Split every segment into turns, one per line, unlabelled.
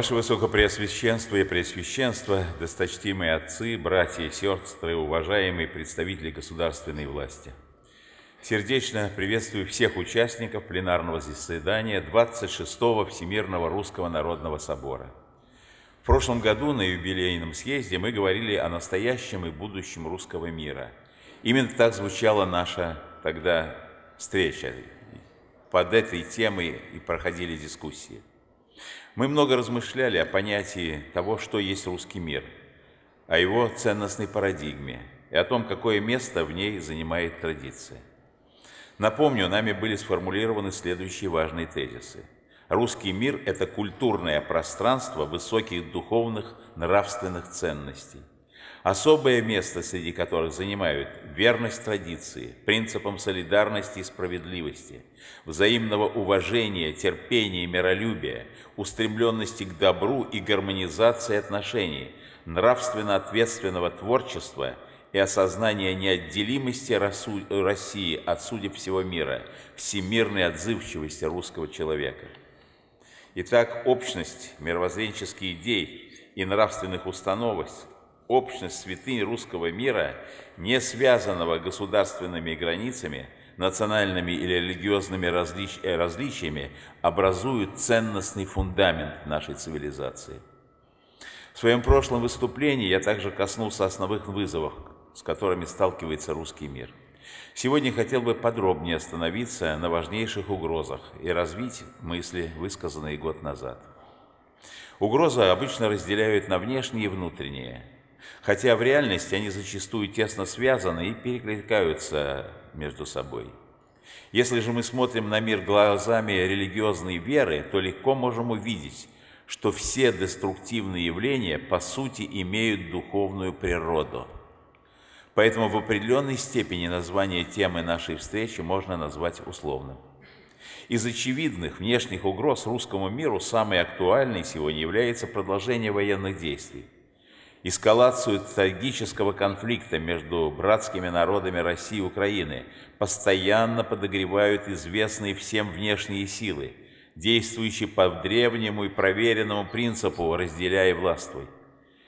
Ваше Высокопреосвященство и Преосвященство, досточтимые отцы, братья и сестры, уважаемые представители государственной власти. Сердечно приветствую всех участников пленарного заседания 26-го Всемирного Русского Народного Собора. В прошлом году на юбилейном съезде мы говорили о настоящем и будущем русского мира. Именно так звучала наша тогда встреча. Под этой темой и проходили дискуссии. Мы много размышляли о понятии того, что есть русский мир, о его ценностной парадигме и о том, какое место в ней занимает традиция. Напомню, нами были сформулированы следующие важные тезисы. Русский мир – это культурное пространство высоких духовных нравственных ценностей – Особое место среди которых занимают верность традиции, принципам солидарности и справедливости, взаимного уважения, терпения и миролюбия, устремленности к добру и гармонизации отношений, нравственно-ответственного творчества и осознания неотделимости России от судеб всего мира, всемирной отзывчивости русского человека. Итак, общность мировоззренческих идей и нравственных установок – общность святынь русского мира, не связанного государственными границами, национальными или религиозными различ... Э, различиями, образуют ценностный фундамент нашей цивилизации. В своем прошлом выступлении я также коснулся основных вызовов, с которыми сталкивается русский мир. Сегодня хотел бы подробнее остановиться на важнейших угрозах и развить мысли, высказанные год назад. Угрозы обычно разделяют на внешние и внутренние – хотя в реальности они зачастую тесно связаны и перекликаются между собой. Если же мы смотрим на мир глазами религиозной веры, то легко можем увидеть, что все деструктивные явления по сути имеют духовную природу. Поэтому в определенной степени название темы нашей встречи можно назвать условным. Из очевидных внешних угроз русскому миру самой актуальной сегодня является продолжение военных действий – эскалацию трагического конфликта между братскими народами России и Украины постоянно подогревают известные всем внешние силы, действующие по древнему и проверенному принципу «разделяй и властвуй».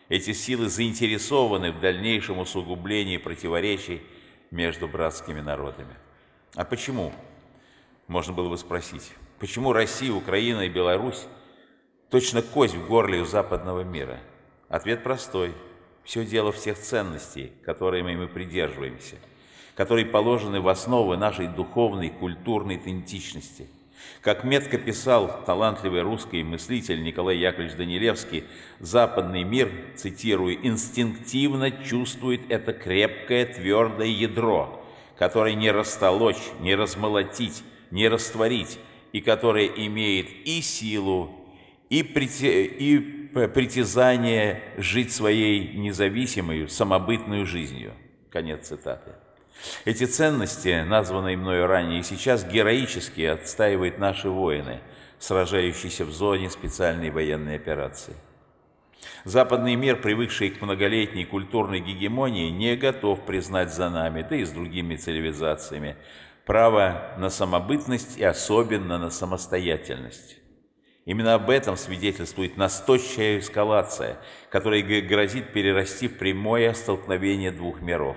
Эти силы заинтересованы в дальнейшем усугублении противоречий между братскими народами. А почему? Можно было бы спросить. Почему Россия, Украина и Беларусь точно кость в горле у западного мира – Ответ простой. Все дело в тех ценностей, которыми мы придерживаемся, которые положены в основу нашей духовной, культурной идентичности. Как метко писал талантливый русский мыслитель Николай Яковлевич Данилевский, западный мир, цитирую, «инстинктивно чувствует это крепкое твердое ядро, которое не растолочь, не размолотить, не растворить, и которое имеет и силу, и, прите... и притязание жить своей независимой, самобытной жизнью. Конец цитаты. Эти ценности, названные мною ранее сейчас, героически отстаивают наши воины, сражающиеся в зоне специальной военной операции. Западный мир, привыкший к многолетней культурной гегемонии, не готов признать за нами, да и с другими цивилизациями, право на самобытность и особенно на самостоятельность. Именно об этом свидетельствует настойчивая эскалация, которая грозит перерасти в прямое столкновение двух миров.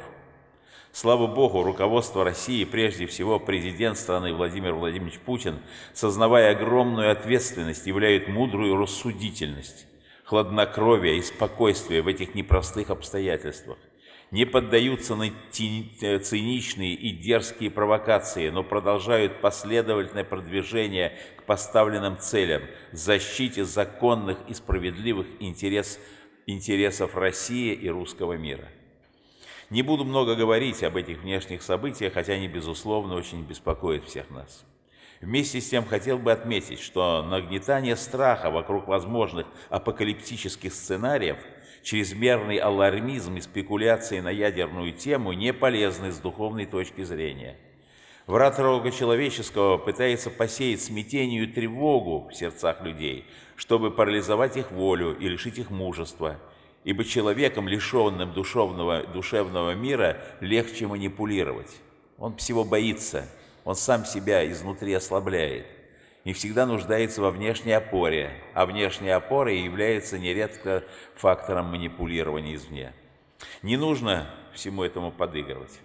Слава Богу, руководство России, прежде всего президент страны Владимир Владимирович Путин, сознавая огромную ответственность, являет мудрую рассудительность, хладнокровие и спокойствие в этих непростых обстоятельствах не поддаются на э, циничные и дерзкие провокации, но продолжают последовательное продвижение к поставленным целям, защите законных и справедливых интерес, интересов России и русского мира. Не буду много говорить об этих внешних событиях, хотя они, безусловно, очень беспокоят всех нас. Вместе с тем хотел бы отметить, что нагнетание страха вокруг возможных апокалиптических сценариев – чрезмерный алармизм и спекуляции на ядерную тему не полезны с духовной точки зрения. Врат рога человеческого пытается посеять смятение и тревогу в сердцах людей, чтобы парализовать их волю и лишить их мужества, ибо человеком, лишенным душевного, душевного мира, легче манипулировать. Он всего боится, он сам себя изнутри ослабляет. И всегда нуждается во внешней опоре, а внешняя опора является нередко фактором манипулирования извне. Не нужно всему этому подыгрывать.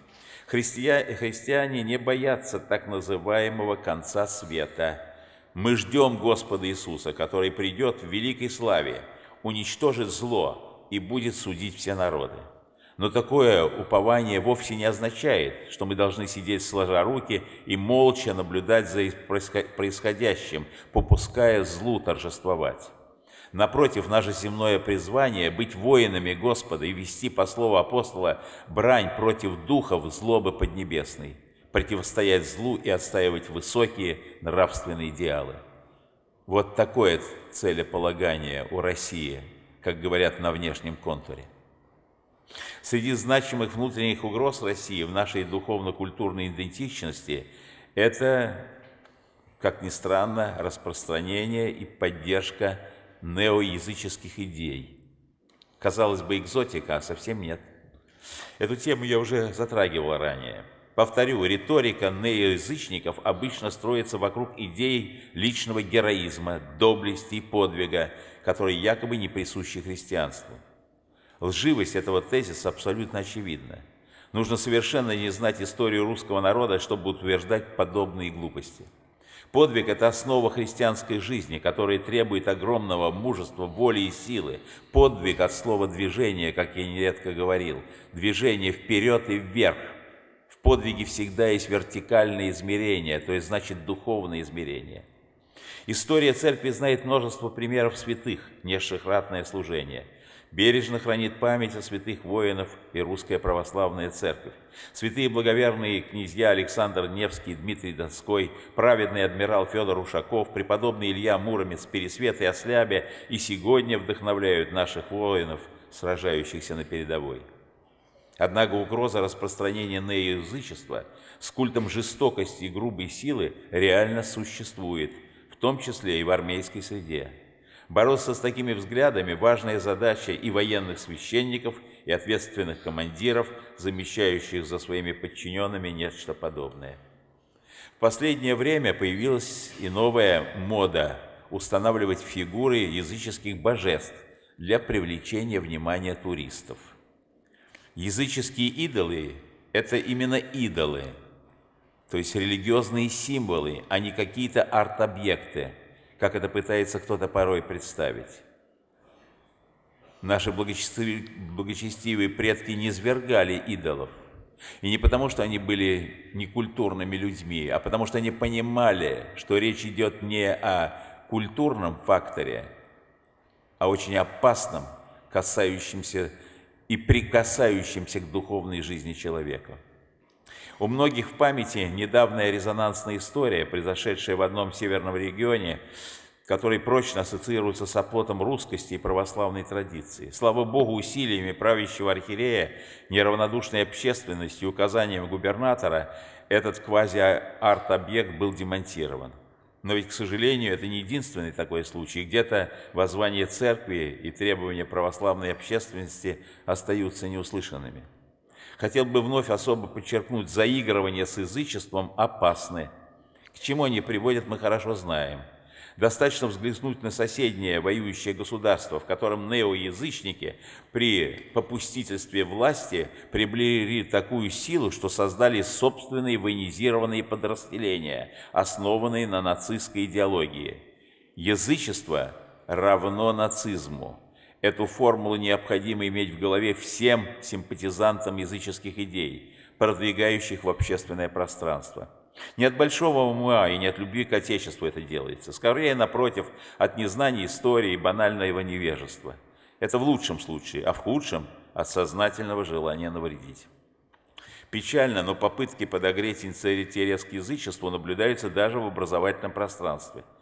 Христия, христиане не боятся так называемого конца света. Мы ждем Господа Иисуса, который придет в великой славе, уничтожит зло и будет судить все народы. Но такое упование вовсе не означает, что мы должны сидеть сложа руки и молча наблюдать за происходящим, попуская злу торжествовать. Напротив, наше земное призвание – быть воинами Господа и вести, по слову апостола, брань против духов злобы поднебесной, противостоять злу и отстаивать высокие нравственные идеалы. Вот такое целеполагание у России, как говорят на внешнем контуре. Среди значимых внутренних угроз России в нашей духовно-культурной идентичности это, как ни странно, распространение и поддержка неоязыческих идей. Казалось бы, экзотика, а совсем нет. Эту тему я уже затрагивал ранее. Повторю, риторика неоязычников обычно строится вокруг идей личного героизма, доблести и подвига, которые якобы не присущи христианству. Лживость этого тезиса абсолютно очевидна. Нужно совершенно не знать историю русского народа, чтобы утверждать подобные глупости. Подвиг – это основа христианской жизни, которая требует огромного мужества, воли и силы. Подвиг от слова «движение», как я нередко говорил. Движение вперед и вверх. В подвиге всегда есть вертикальное измерение, то есть значит духовное измерение. История церкви знает множество примеров святых, несших ратное служение – Бережно хранит память о святых воинов и Русская Православная Церковь. Святые благоверные князья Александр Невский Дмитрий Донской, праведный адмирал Федор Ушаков, преподобный Илья Муромец, Пересвет и Ослябе и сегодня вдохновляют наших воинов, сражающихся на передовой. Однако угроза распространения неязычества с культом жестокости и грубой силы реально существует, в том числе и в армейской среде. Бороться с такими взглядами – важная задача и военных священников, и ответственных командиров, замещающих за своими подчиненными нечто подобное. В последнее время появилась и новая мода – устанавливать фигуры языческих божеств для привлечения внимания туристов. Языческие идолы – это именно идолы, то есть религиозные символы, а не какие-то арт-объекты – как это пытается кто-то порой представить. Наши благочестивые, предки не свергали идолов. И не потому, что они были некультурными людьми, а потому, что они понимали, что речь идет не о культурном факторе, а очень опасном, касающемся и прикасающимся к духовной жизни человека. У многих в памяти недавняя резонансная история, произошедшая в одном северном регионе, который прочно ассоциируется с оплотом русскости и православной традиции. Слава Богу, усилиями правящего архиерея, неравнодушной общественности и указанием губернатора этот квази-арт-объект был демонтирован. Но ведь, к сожалению, это не единственный такой случай. Где-то воззвание церкви и требования православной общественности остаются неуслышанными хотел бы вновь особо подчеркнуть, заигрывание с язычеством опасны. К чему они приводят, мы хорошо знаем. Достаточно взглянуть на соседнее воюющее государство, в котором неоязычники при попустительстве власти приблизили такую силу, что создали собственные военизированные подразделения, основанные на нацистской идеологии. Язычество равно нацизму. Эту формулу необходимо иметь в голове всем симпатизантам языческих идей, продвигающих в общественное пространство. Не от большого ума и не от любви к Отечеству это делается, скорее, напротив, от незнания истории и банального невежества. Это в лучшем случае, а в худшем – от сознательного желания навредить. Печально, но попытки подогреть инсеритет резк язычеству наблюдаются даже в образовательном пространстве –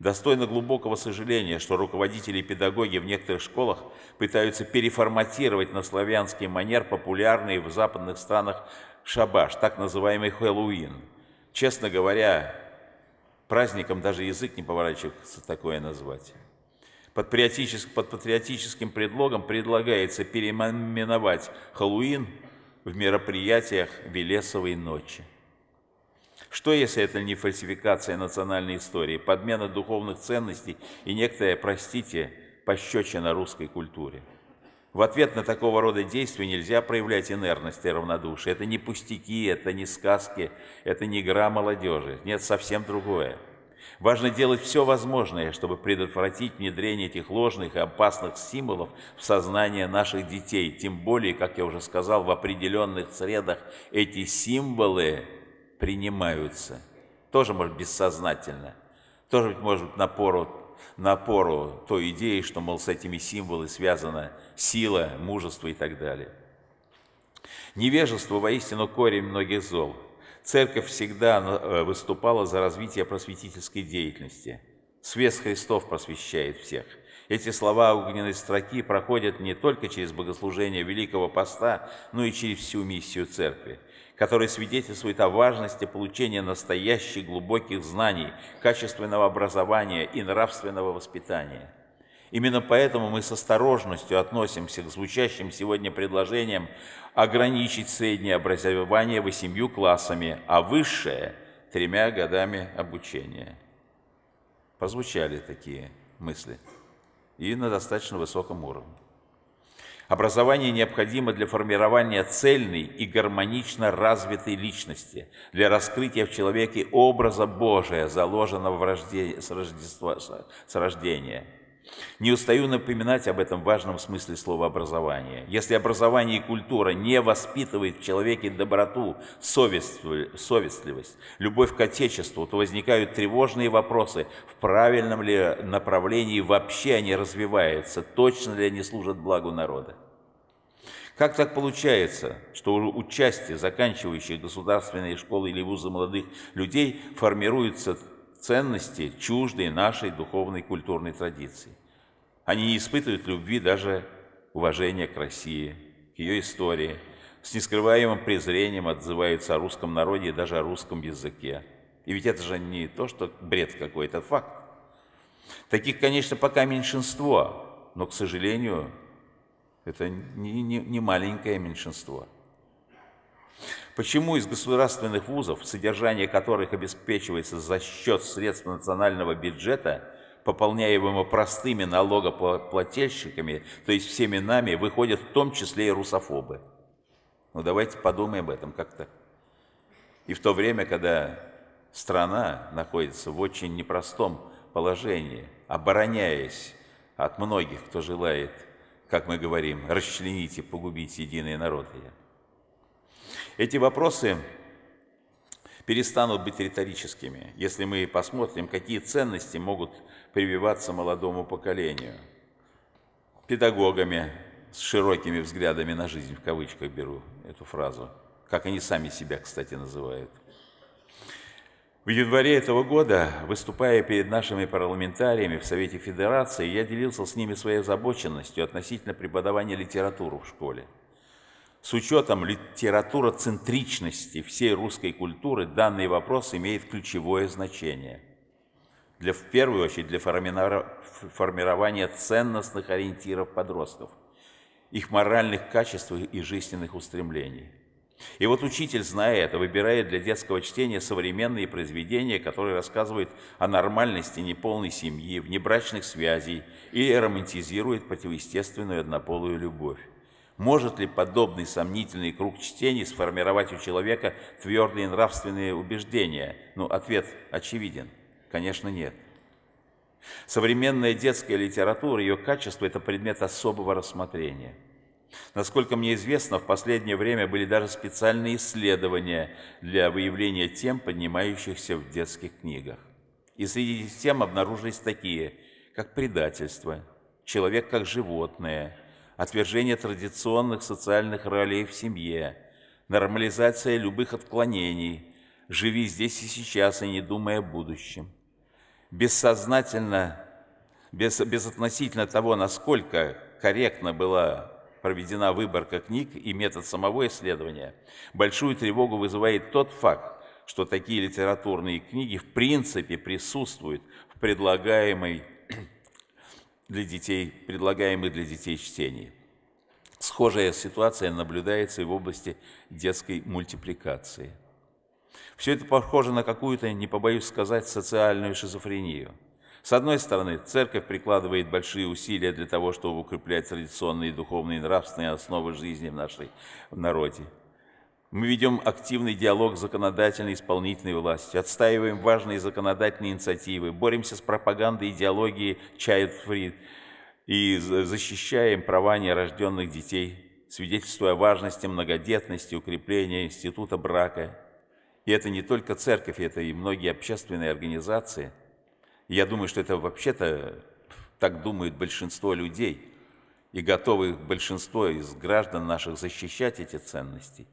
Достойно глубокого сожаления, что руководители и педагоги в некоторых школах пытаются переформатировать на славянский манер популярный в западных странах шабаш, так называемый Хэллоуин. Честно говоря, праздником даже язык не поворачивается такое назвать. Под, патриотическим, под патриотическим предлогом предлагается переименовать Хэллоуин в мероприятиях Велесовой ночи. Что, если это не фальсификация национальной истории, подмена духовных ценностей и некоторая, простите, пощечина русской культуре? В ответ на такого рода действия нельзя проявлять инерность и равнодушие. Это не пустяки, это не сказки, это не игра молодежи. Нет, совсем другое. Важно делать все возможное, чтобы предотвратить внедрение этих ложных и опасных символов в сознание наших детей. Тем более, как я уже сказал, в определенных средах эти символы принимаются. Тоже, может, бессознательно. Тоже, может быть может, напору, напору той идеи, что, мол, с этими символами связана сила, мужество и так далее. Невежество воистину корень многих зол. Церковь всегда э, выступала за развитие просветительской деятельности. Свет Христов просвещает всех. Эти слова огненной строки проходят не только через богослужение Великого Поста, но и через всю миссию Церкви которые свидетельствуют о важности получения настоящих глубоких знаний, качественного образования и нравственного воспитания. Именно поэтому мы с осторожностью относимся к звучащим сегодня предложениям ограничить среднее образование восемью классами, а высшее – тремя годами обучения. Позвучали такие мысли и на достаточно высоком уровне. Образование необходимо для формирования цельной и гармонично развитой личности, для раскрытия в человеке образа Божия, заложенного в рожде... с, рождества... с рождения. Не устаю напоминать об этом важном смысле слова образование. Если образование и культура не воспитывает в человеке доброту, совестливость, любовь к Отечеству, то возникают тревожные вопросы, в правильном ли направлении вообще они развиваются, точно ли они служат благу народа. Как так получается, что участие заканчивающих государственные школы или вузы молодых людей формируется ценности, чуждые нашей духовной культурной традиции. Они не испытывают любви, даже уважения к России, к ее истории, с нескрываемым презрением отзываются о русском народе и даже о русском языке. И ведь это же не то, что бред какой-то, факт. Таких, конечно, пока меньшинство, но, к сожалению, это не, не, не маленькое меньшинство – Почему из государственных вузов, содержание которых обеспечивается за счет средств национального бюджета, пополняемого простыми налогоплательщиками, то есть всеми нами, выходят в том числе и русофобы? Ну давайте подумаем об этом как-то. И в то время, когда страна находится в очень непростом положении, обороняясь от многих, кто желает, как мы говорим, расчленить и погубить единый народ. Я. Эти вопросы перестанут быть риторическими, если мы посмотрим, какие ценности могут прививаться молодому поколению. Педагогами с широкими взглядами на жизнь, в кавычках беру эту фразу, как они сами себя, кстати, называют. В январе этого года, выступая перед нашими парламентариями в Совете Федерации, я делился с ними своей озабоченностью относительно преподавания литературы в школе. С учетом литературоцентричности всей русской культуры данный вопрос имеет ключевое значение. Для, в первую очередь для формирования ценностных ориентиров подростков, их моральных качеств и жизненных устремлений. И вот учитель, зная это, выбирает для детского чтения современные произведения, которые рассказывают о нормальности неполной семьи, внебрачных связей или романтизирует противоестественную однополую любовь. Может ли подобный сомнительный круг чтений сформировать у человека твердые нравственные убеждения? Ну, ответ очевиден. Конечно, нет. Современная детская литература, ее качество – это предмет особого рассмотрения. Насколько мне известно, в последнее время были даже специальные исследования для выявления тем, поднимающихся в детских книгах. И среди тем обнаружились такие, как предательство, человек как животное – отвержение традиционных социальных ролей в семье, нормализация любых отклонений, живи здесь и сейчас, и не думая о будущем. Бессознательно, без, безотносительно того, насколько корректно была проведена выборка книг и метод самого исследования, большую тревогу вызывает тот факт, что такие литературные книги в принципе присутствуют в предлагаемой для детей, предлагаемые для детей чтения. Схожая ситуация наблюдается и в области детской мультипликации. Все это похоже на какую-то, не побоюсь сказать, социальную шизофрению. С одной стороны, церковь прикладывает большие усилия для того, чтобы укреплять традиционные духовные и нравственные основы жизни в нашей в народе. Мы ведем активный диалог законодательной и исполнительной власти, отстаиваем важные законодательные инициативы, боремся с пропагандой идеологии Child Free и защищаем права нерожденных детей, свидетельствуя о важности многодетности, укрепления института брака. И это не только церковь, это и многие общественные организации. я думаю, что это вообще-то так думает большинство людей и готовы большинство из граждан наших защищать эти ценности.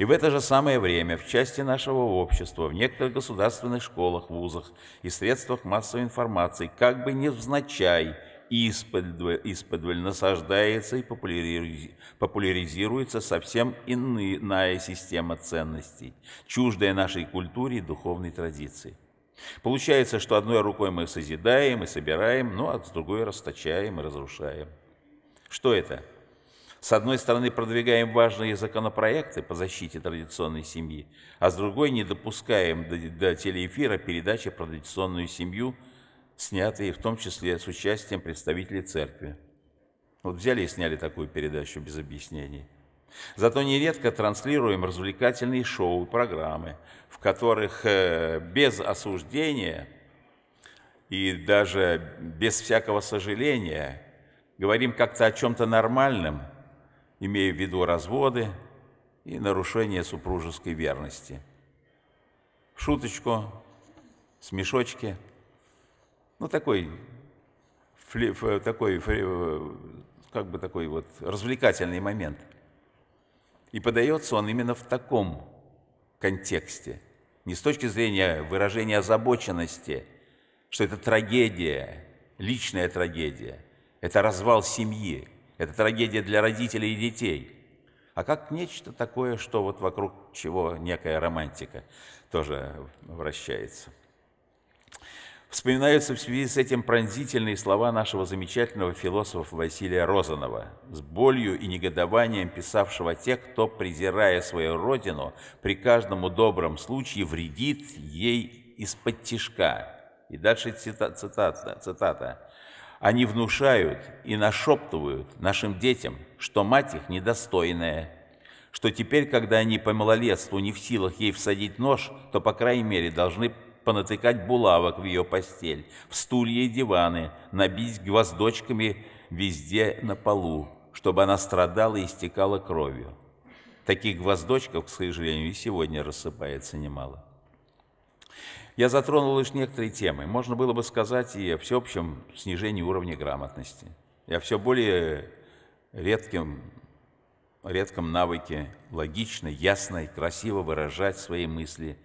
И в это же самое время в части нашего общества, в некоторых государственных школах, вузах и средствах массовой информации, как бы невзначай, исподволь насаждается и популяризируется совсем иная система ценностей, чуждая нашей культуре и духовной традиции. Получается, что одной рукой мы созидаем и собираем, ну а с другой расточаем и разрушаем. Что это? С одной стороны, продвигаем важные законопроекты по защите традиционной семьи, а с другой не допускаем до, до телеэфира передачи про традиционную семью, снятые в том числе с участием представителей церкви. Вот взяли и сняли такую передачу без объяснений. Зато нередко транслируем развлекательные шоу и программы, в которых э, без осуждения и даже без всякого сожаления говорим как-то о чем-то нормальном, имея в виду разводы и нарушение супружеской верности. шуточку, смешочки, ну такой, фли, такой фли, э, как бы такой вот развлекательный момент. И подается он именно в таком контексте, не с точки зрения выражения озабоченности, что это трагедия, личная трагедия, это развал семьи, это трагедия для родителей и детей. А как нечто такое, что вот вокруг чего некая романтика тоже вращается. Вспоминаются в связи с этим пронзительные слова нашего замечательного философа Василия Розанова, с болью и негодованием писавшего «Те, кто, презирая свою родину, при каждом добром случае вредит ей из-под тишка. И дальше цитата, цитата. Они внушают и нашептывают нашим детям, что мать их недостойная, что теперь, когда они по малолетству не в силах ей всадить нож, то, по крайней мере, должны понатыкать булавок в ее постель, в стулья и диваны, набить гвоздочками везде на полу, чтобы она страдала и истекала кровью. Таких гвоздочков, к сожалению, и сегодня рассыпается немало. Я затронул лишь некоторые темы. Можно было бы сказать и о всеобщем снижении уровня грамотности, и о все более редким, редком навыке логично, ясно и красиво выражать свои мысли,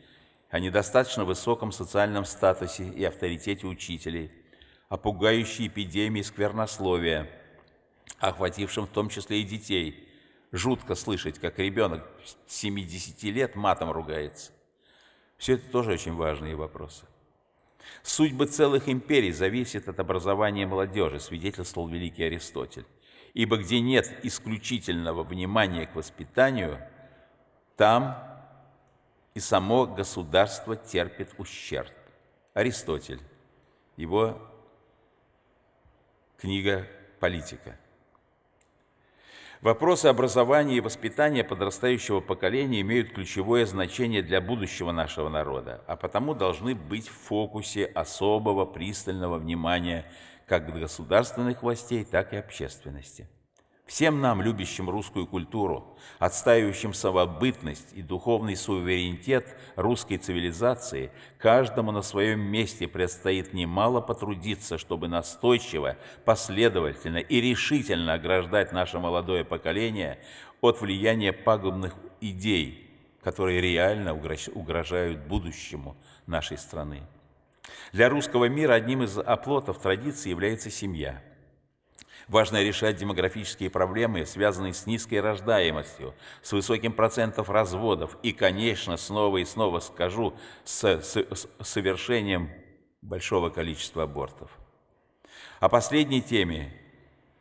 о недостаточно высоком социальном статусе и авторитете учителей, о пугающей эпидемии сквернословия, охватившем в том числе и детей. Жутко слышать, как ребенок 70 лет матом ругается. Все это тоже очень важные вопросы. Судьбы целых империй зависит от образования молодежи, свидетельствовал великий Аристотель. Ибо где нет исключительного внимания к воспитанию, там и само государство терпит ущерб. Аристотель. Его книга «Политика». Вопросы образования и воспитания подрастающего поколения имеют ключевое значение для будущего нашего народа, а потому должны быть в фокусе особого пристального внимания как государственных властей, так и общественности. Всем нам, любящим русскую культуру, отстаивающим самобытность и духовный суверенитет русской цивилизации, каждому на своем месте предстоит немало потрудиться, чтобы настойчиво, последовательно и решительно ограждать наше молодое поколение от влияния пагубных идей, которые реально угрожают будущему нашей страны. Для русского мира одним из оплотов традиции является семья – Важно решать демографические проблемы, связанные с низкой рождаемостью, с высоким процентом разводов и, конечно, снова и снова скажу, с, с, с совершением большого количества абортов. О последней теме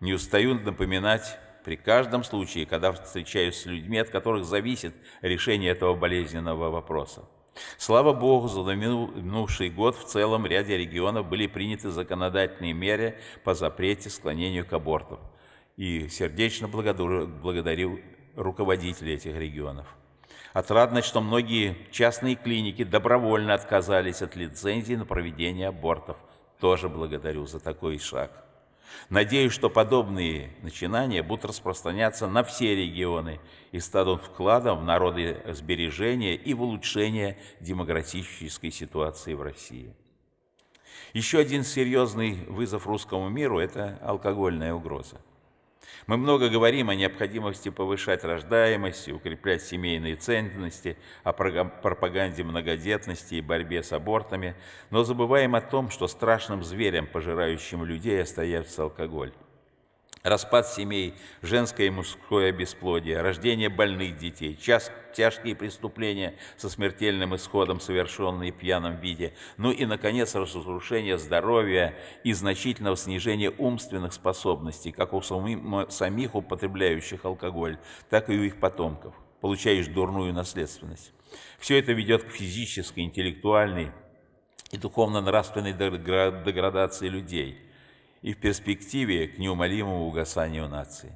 не устаю напоминать при каждом случае, когда встречаюсь с людьми, от которых зависит решение этого болезненного вопроса. Слава Богу, за минувший год в целом ряде регионов были приняты законодательные меры по запрете склонению к абортам. И сердечно благодарю руководителей этих регионов. Отрадно, что многие частные клиники добровольно отказались от лицензии на проведение абортов. Тоже благодарю за такой шаг. Надеюсь, что подобные начинания будут распространяться на все регионы и станут вкладом в народосбережение и в улучшение демографической ситуации в России. Еще один серьезный вызов русскому миру – это алкогольная угроза. Мы много говорим о необходимости повышать рождаемость укреплять семейные ценности, о пропаганде многодетности и борьбе с абортами, но забываем о том, что страшным зверем, пожирающим людей, остается алкоголь. Распад семей, женское и мужское бесплодие, рождение больных детей, тяжкие преступления со смертельным исходом, совершенные в пьяном виде, ну и, наконец, разрушение здоровья и значительного снижения умственных способностей, как у самих употребляющих алкоголь, так и у их потомков. Получаешь дурную наследственность. Все это ведет к физической, интеллектуальной и духовно-нравственной деградации людей – и в перспективе к неумолимому угасанию нации.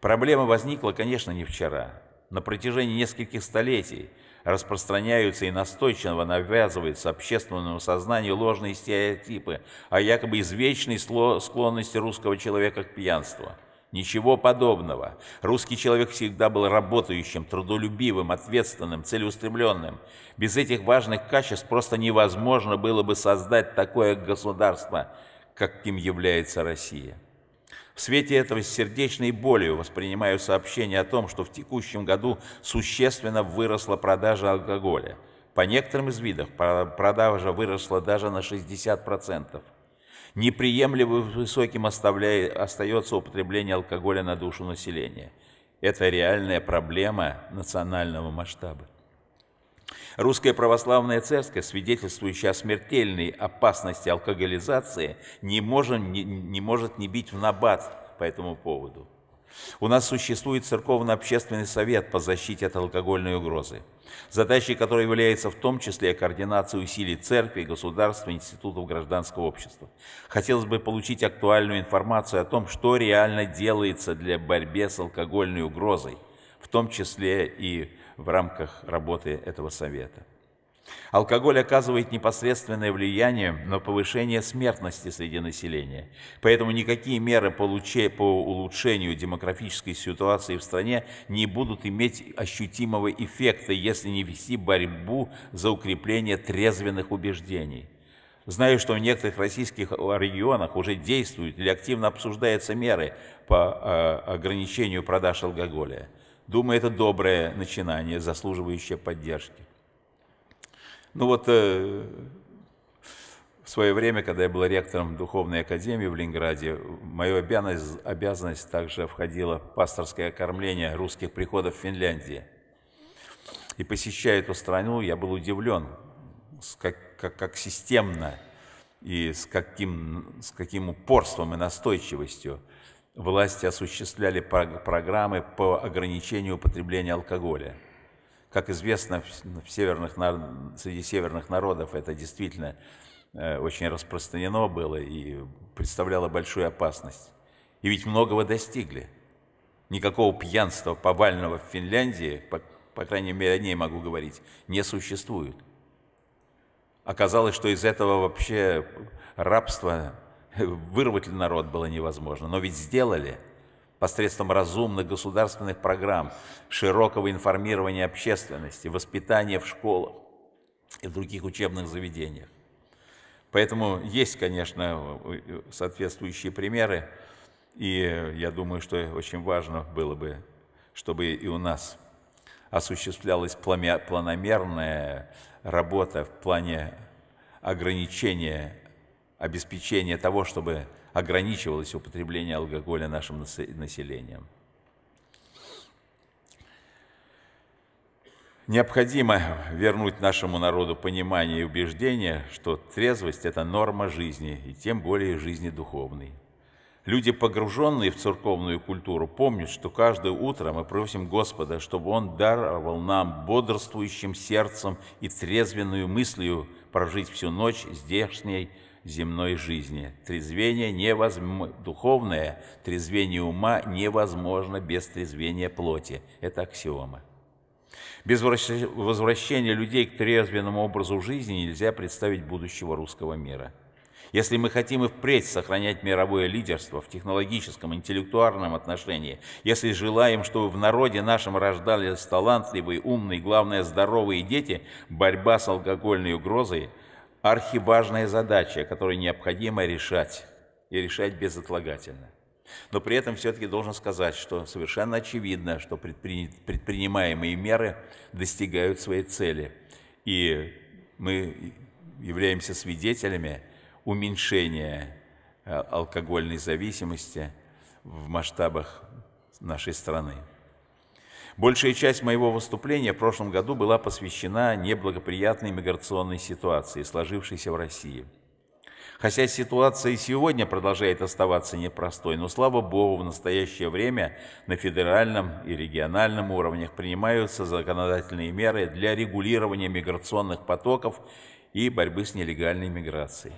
Проблема возникла, конечно, не вчера. На протяжении нескольких столетий распространяются и настойчиво навязываются общественному сознанию ложные стереотипы о якобы извечной склонности русского человека к пьянству. Ничего подобного. Русский человек всегда был работающим, трудолюбивым, ответственным, целеустремленным. Без этих важных качеств просто невозможно было бы создать такое государство – каким является Россия. В свете этого с сердечной болью воспринимаю сообщение о том, что в текущем году существенно выросла продажа алкоголя. По некоторым из видов продажа выросла даже на 60%. Неприемлемым высоким оставляет, остается употребление алкоголя на душу населения. Это реальная проблема национального масштаба. Русская православная церковь, свидетельствующая о смертельной опасности алкоголизации, не, можем, не, не может не бить в набат по этому поводу. У нас существует церковно-общественный совет по защите от алкогольной угрозы, задачей которой является в том числе координация усилий церкви, государства, институтов гражданского общества. Хотелось бы получить актуальную информацию о том, что реально делается для борьбы с алкогольной угрозой – в том числе и в рамках работы этого совета. Алкоголь оказывает непосредственное влияние на повышение смертности среди населения. Поэтому никакие меры по, улучшению демографической ситуации в стране не будут иметь ощутимого эффекта, если не вести борьбу за укрепление трезвенных убеждений. Знаю, что в некоторых российских регионах уже действуют или активно обсуждаются меры по э, ограничению продаж алкоголя – Думаю, это доброе начинание, заслуживающее поддержки. Ну вот э, в свое время, когда я был ректором Духовной Академии в Ленинграде, моя обязанность, обязанность также входило пасторское кормление русских приходов в Финляндии. И посещая эту страну, я был удивлен, как, как, как системно и с каким, с каким упорством и настойчивостью – власти осуществляли программы по ограничению употребления алкоголя. Как известно, в северных, среди северных народов это действительно э, очень распространено было и представляло большую опасность. И ведь многого достигли. Никакого пьянства повального в Финляндии, по, по крайней мере, о ней могу говорить, не существует. Оказалось, что из этого вообще рабства вырвать ли народ было невозможно, но ведь сделали посредством разумных государственных программ, широкого информирования общественности, воспитания в школах и в других учебных заведениях. Поэтому есть, конечно, соответствующие примеры, и я думаю, что очень важно было бы, чтобы и у нас осуществлялась планомерная работа в плане ограничения обеспечение того, чтобы ограничивалось употребление алкоголя нашим населением. Необходимо вернуть нашему народу понимание и убеждение, что трезвость – это норма жизни, и тем более жизни духовной. Люди, погруженные в церковную культуру, помнят, что каждое утро мы просим Господа, чтобы Он даровал нам бодрствующим сердцем и трезвенную мыслью прожить всю ночь здешней земной жизни. Трезвение невозможно, духовное трезвение ума невозможно без трезвения плоти. Это аксиома. Без возвращения людей к трезвенному образу жизни нельзя представить будущего русского мира. Если мы хотим и впредь сохранять мировое лидерство в технологическом, интеллектуальном отношении, если желаем, чтобы в народе нашем рождались талантливые, умные, главное, здоровые дети, борьба с алкогольной угрозой – архиважная задача, которую необходимо решать, и решать безотлагательно. Но при этом все-таки должен сказать, что совершенно очевидно, что предпринимаемые меры достигают своей цели. И мы являемся свидетелями уменьшения э, алкогольной зависимости в масштабах нашей страны. Большая часть моего выступления в прошлом году была посвящена неблагоприятной миграционной ситуации, сложившейся в России. Хотя ситуация и сегодня продолжает оставаться непростой, но, слава богу, в настоящее время на федеральном и региональном уровнях принимаются законодательные меры для регулирования миграционных потоков и борьбы с нелегальной миграцией.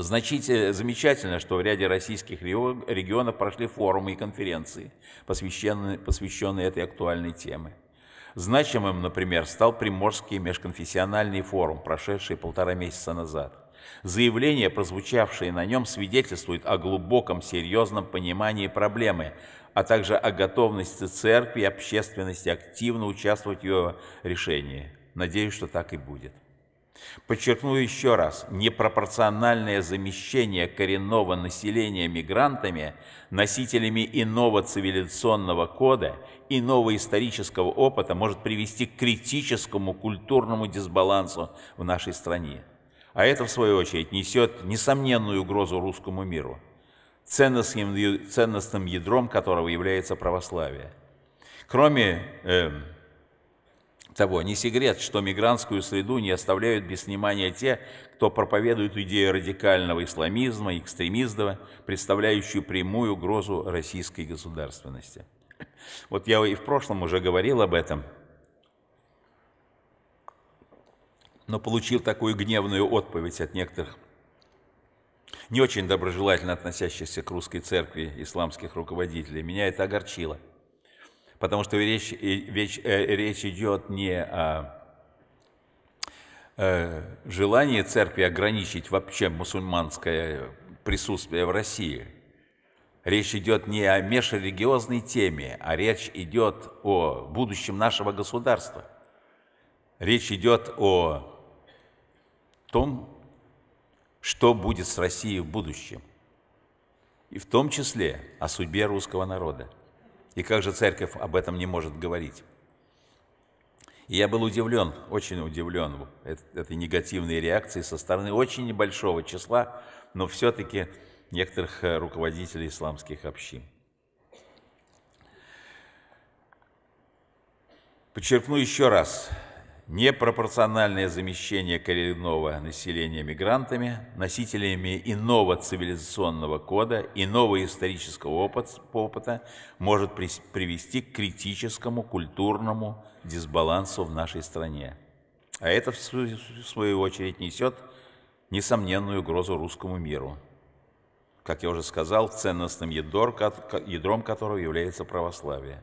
Значительно, э, замечательно, что в ряде российских регионов прошли форумы и конференции, посвященные, посвященные этой актуальной теме. Значимым, например, стал Приморский межконфессиональный форум, прошедший полтора месяца назад. Заявления, прозвучавшие на нем, свидетельствуют о глубоком, серьезном понимании проблемы, а также о готовности церкви и общественности активно участвовать в ее решении. Надеюсь, что так и будет. Подчеркну еще раз, непропорциональное замещение коренного населения мигрантами, носителями иного цивилизационного кода, иного исторического опыта может привести к критическому культурному дисбалансу в нашей стране. А это, в свою очередь, несет несомненную угрозу русскому миру, ценностным, ценностным ядром которого является православие. Кроме э, того, не секрет, что мигрантскую среду не оставляют без внимания те, кто проповедует идею радикального исламизма экстремизма, представляющую прямую угрозу российской государственности. Вот я и в прошлом уже говорил об этом, но получил такую гневную отповедь от некоторых не очень доброжелательно относящихся к русской церкви исламских руководителей. Меня это огорчило потому что речь, речь, э, речь идет не о э, желании церкви ограничить вообще мусульманское присутствие в России. Речь идет не о межрелигиозной теме, а речь идет о будущем нашего государства. Речь идет о том, что будет с Россией в будущем, и в том числе о судьбе русского народа. И как же церковь об этом не может говорить? И я был удивлен, очень удивлен этой негативной реакцией со стороны очень небольшого числа, но все-таки некоторых э, руководителей исламских общин. Подчеркну еще раз – непропорциональное замещение коренного населения мигрантами, носителями иного цивилизационного кода, иного исторического опыта может привести к критическому культурному дисбалансу в нашей стране. А это, в свою очередь, несет несомненную угрозу русскому миру, как я уже сказал, ценностным ядром которого является православие.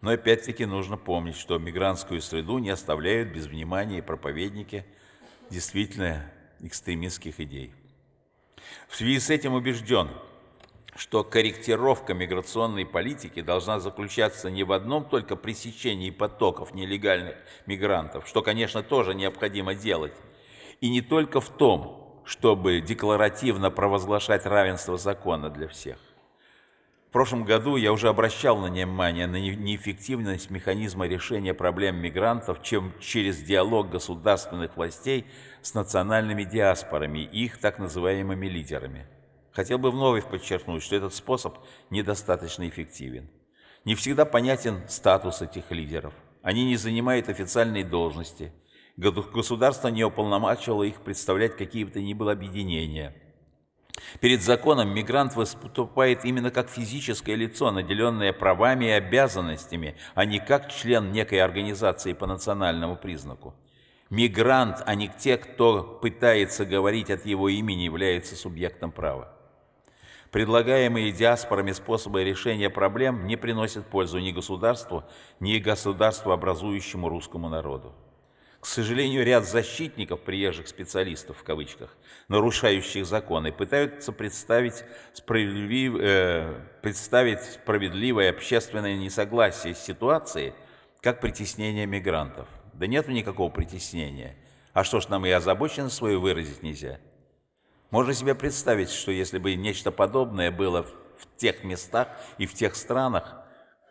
Но опять-таки нужно помнить, что мигрантскую среду не оставляют без внимания проповедники действительно экстремистских идей. В связи с этим убежден, что корректировка миграционной политики должна заключаться не в одном только пресечении потоков нелегальных мигрантов, что, конечно, тоже необходимо делать, и не только в том, чтобы декларативно провозглашать равенство закона для всех. В прошлом году я уже обращал на внимание на неэффективность механизма решения проблем мигрантов, чем через диалог государственных властей с национальными диаспорами и их так называемыми лидерами. Хотел бы вновь подчеркнуть, что этот способ недостаточно эффективен. Не всегда понятен статус этих лидеров. Они не занимают официальной должности. Государство не уполномачивало их представлять какие то ни было объединения – Перед законом мигрант выступает именно как физическое лицо, наделенное правами и обязанностями, а не как член некой организации по национальному признаку. Мигрант, а не те, кто пытается говорить от его имени, является субъектом права. Предлагаемые диаспорами способы решения проблем не приносят пользу ни государству, ни государству образующему русскому народу. К сожалению, ряд защитников, приезжих специалистов в кавычках, нарушающих законы, пытаются представить, справедлив... э, представить справедливое общественное несогласие с ситуацией как притеснение мигрантов. Да нет никакого притеснения. А что ж, нам и озабоченность свою выразить нельзя. Можно себе представить, что если бы нечто подобное было в тех местах и в тех странах,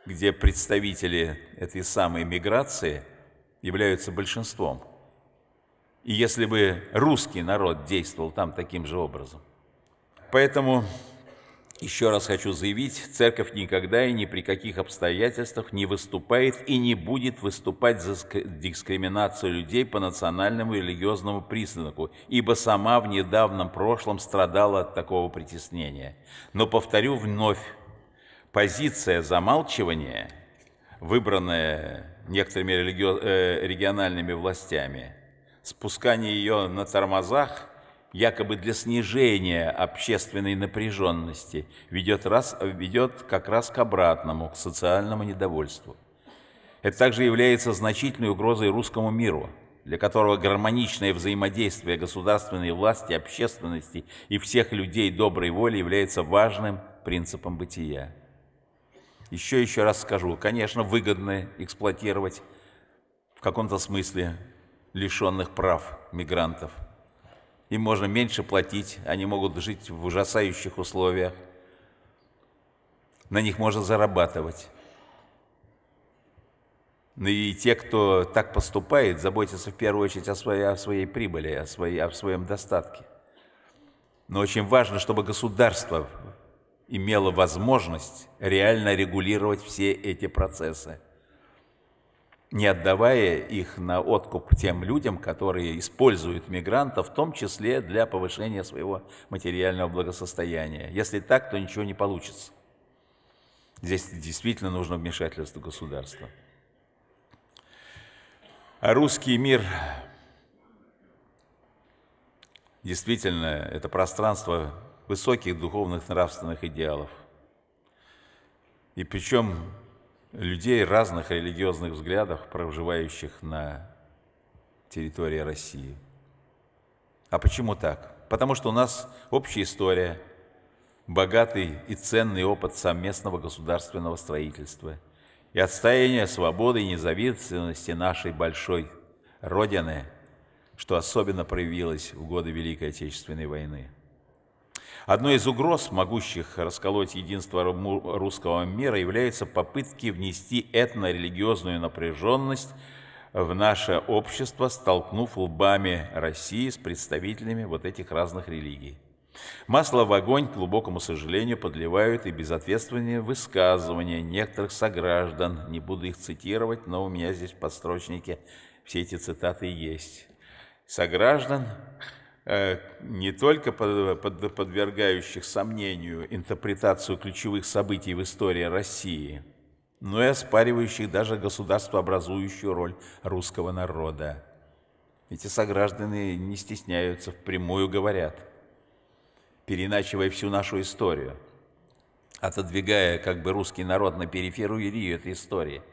где представители этой самой миграции – являются большинством. И если бы русский народ действовал там таким же образом. Поэтому еще раз хочу заявить, церковь никогда и ни при каких обстоятельствах не выступает и не будет выступать за дискриминацию людей по национальному и религиозному признаку, ибо сама в недавнем прошлом страдала от такого притеснения. Но повторю вновь, позиция замалчивания, выбранная некоторыми религи... э, региональными властями. Спускание ее на тормозах, якобы для снижения общественной напряженности, ведет, раз... ведет как раз к обратному, к социальному недовольству. Это также является значительной угрозой русскому миру, для которого гармоничное взаимодействие государственной власти, общественности и всех людей доброй воли является важным принципом бытия. Еще еще раз скажу, конечно, выгодно эксплуатировать в каком-то смысле лишенных прав мигрантов. Им можно меньше платить, они могут жить в ужасающих условиях, на них можно зарабатывать. Ну и те, кто так поступает, заботятся в первую очередь о своей, о своей прибыли, о, своей, о своем достатке. Но очень важно, чтобы государство имела возможность реально регулировать все эти процессы, не отдавая их на откуп тем людям, которые используют мигрантов, в том числе для повышения своего материального благосостояния. Если так, то ничего не получится. Здесь действительно нужно вмешательство государства. А русский мир действительно это пространство высоких духовных нравственных идеалов. И причем людей разных религиозных взглядов, проживающих на территории России. А почему так? Потому что у нас общая история, богатый и ценный опыт совместного государственного строительства и отстояние свободы и независимости нашей большой Родины, что особенно проявилось в годы Великой Отечественной войны – Одной из угроз, могущих расколоть единство русского мира, является попытки внести этно-религиозную напряженность в наше общество, столкнув лбами России с представителями вот этих разных религий. Масло в огонь, к глубокому сожалению, подливают и безответственные высказывания некоторых сограждан. Не буду их цитировать, но у меня здесь в подстрочнике все эти цитаты есть. Сограждан Э, не только подвергающих сомнению интерпретацию ключевых событий в истории России, но и оспаривающих даже государствообразующую роль русского народа. Эти сограждане не стесняются, впрямую говорят, переначивая всю нашу историю, отодвигая как бы русский народ на периферию этой истории –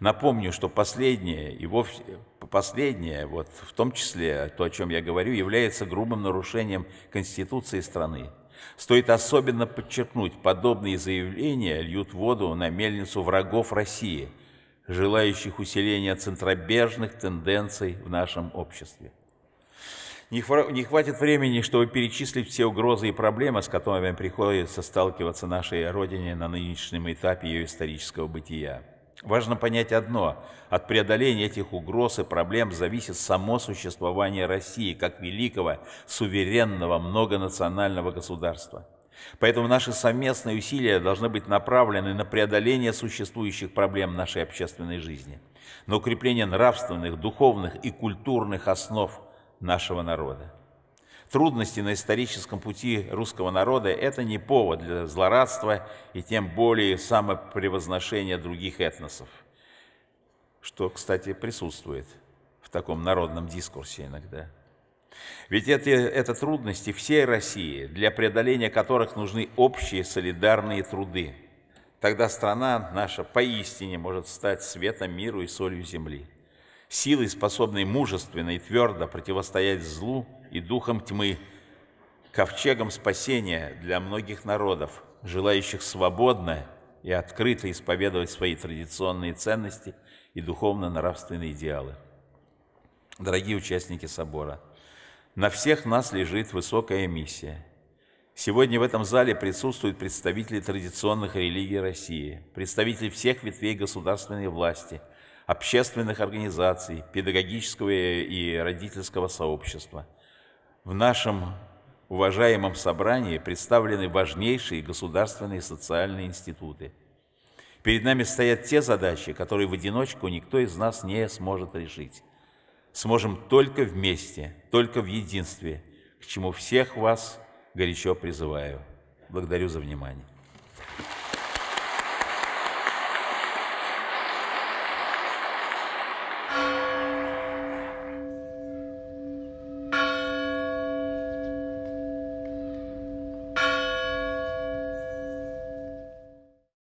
Напомню, что последнее, и вовсе, последнее, вот в том числе то, о чем я говорю, является грубым нарушением Конституции страны. Стоит особенно подчеркнуть, подобные заявления льют воду на мельницу врагов России, желающих усиления центробежных тенденций в нашем обществе. Не, хватит времени, чтобы перечислить все угрозы и проблемы, с которыми приходится сталкиваться нашей Родине на нынешнем этапе ее исторического бытия. Важно понять одно. От преодоления этих угроз и проблем зависит само существование России как великого, суверенного, многонационального государства. Поэтому наши совместные усилия должны быть направлены на преодоление существующих проблем нашей общественной жизни, на укрепление нравственных, духовных и культурных основ нашего народа. Трудности на историческом пути русского народа – это не повод для злорадства и тем более самопревозношения других этносов, что, кстати, присутствует в таком народном дискурсе иногда. Ведь это, это трудности всей России, для преодоления которых нужны общие солидарные труды. Тогда страна наша поистине может стать светом миру и солью земли силой, способной мужественно и твердо противостоять злу и духам тьмы, ковчегом спасения для многих народов, желающих свободно и открыто исповедовать свои традиционные ценности и духовно-нравственные идеалы. Дорогие участники собора, на всех нас лежит высокая миссия – Сегодня в этом зале присутствуют представители традиционных религий России, представители всех ветвей государственной власти – общественных организаций, педагогического и родительского сообщества. В нашем уважаемом собрании представлены важнейшие государственные и социальные институты. Перед нами стоят те задачи, которые в одиночку никто из нас не сможет решить. Сможем только вместе, только в единстве, к чему всех вас горячо призываю. Благодарю за внимание.